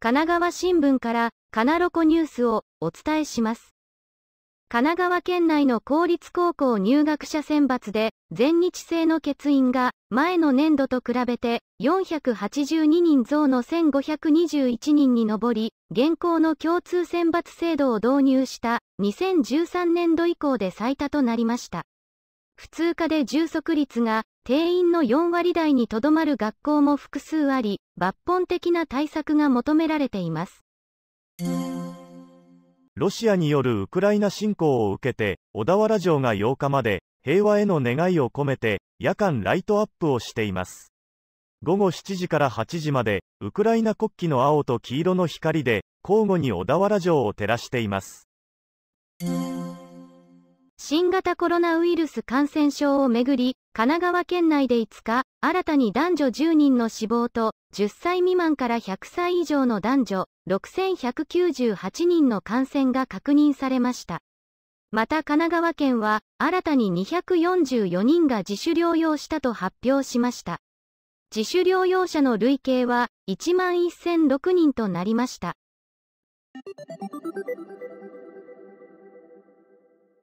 神奈川新聞からかなロコニュースをお伝えします。神奈川県内の公立高校入学者選抜で全日制の欠員が前の年度と比べて482人増の1521人に上り、現行の共通選抜制度を導入した2013年度以降で最多となりました。普通科で充足率が定員の4割台にとどまる学校も複数あり、抜本的な対策が求められています。ロシアによるウクライナ侵攻を受けて、小田原城が8日まで平和への願いを込めて夜間ライトアップをしています。午後7時から8時まで、ウクライナ国旗の青と黄色の光で交互に小田原城を照らしています。新型コロナウイルス感染症をめぐり、神奈川県内で5日、新たに男女10人の死亡と、10歳未満から100歳以上の男女6198人の感染が確認されました。また神奈川県は、新たに244人が自主療養したと発表しました。自主療養者の累計は1万1006人となりました。